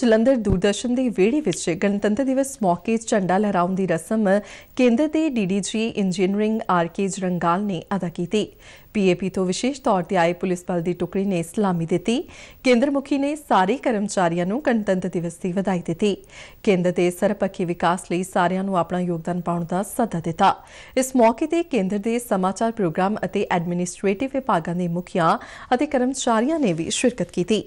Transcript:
ਜਲੰਧਰ ਦੂਰਦਰਸ਼ਨ ਦੇ ਵਿਹੜੇ ਵਿੱਚ ਗਣਤੰਤਰ ਦਿਵਸ ਮੌਕੇ ਝੰਡਾ ਲਹਿਰਾਉਣ ਦੀ ਰਸਮ ਕੇਂਦਰ ਦੇ ਡੀਡੀਜੀ ਇੰਜੀਨੀਅਰਿੰਗ ਆਰਕੇ ਜਰੰਗਾਲ ਨੇ ਅਦਾ ਕੀਤੀ। ਪੀਏਪੀ ਤੋਂ ਵਿਸ਼ੇਸ਼ ਤੌਰ ਤੇ ਆਏ ਪੁਲਿਸ ਬਲ ਦੀ ਟੁਕੜੀ ਨੇ ਸਲਾਮੀ ਦਿੱਤੀ। ਕੇਂਦਰ ਮੁਖੀ ਨੇ ਸਾਰੇ ਕਰਮਚਾਰੀਆਂ ਨੂੰ ਗਣਤੰਤਰ ਦਿਵਸ ਦੀ ਵਧਾਈ ਦਿੱਤੀ। ਕੇਂਦਰ ਦੇ ਸਰਪੱਖੀ ਵਿਕਾਸ ਲਈ ਸਾਰਿਆਂ ਨੂੰ ਆਪਣਾ ਯੋਗਦਾਨ ਪਾਉਣ ਦਾ ਸੱਦਾ ਦਿੱਤਾ। ਇਸ ਮੌਕੇ ਤੇ ਕੇਂਦਰ ਦੇ ਸਮਾਚਾਰ ਪ੍ਰੋਗਰਾਮ ਅਤੇ ਐਡਮਿਨਿਸਟ੍ਰੇਟਿਵ ਵਿਭਾਗਾਂ ਦੇ ਮੁਖੀਆਂ ਅਤੇ ਕਰਮਚਾਰੀਆਂ ਨੇ ਵੀ ਸ਼ਿਰਕਤ ਕੀਤੀ।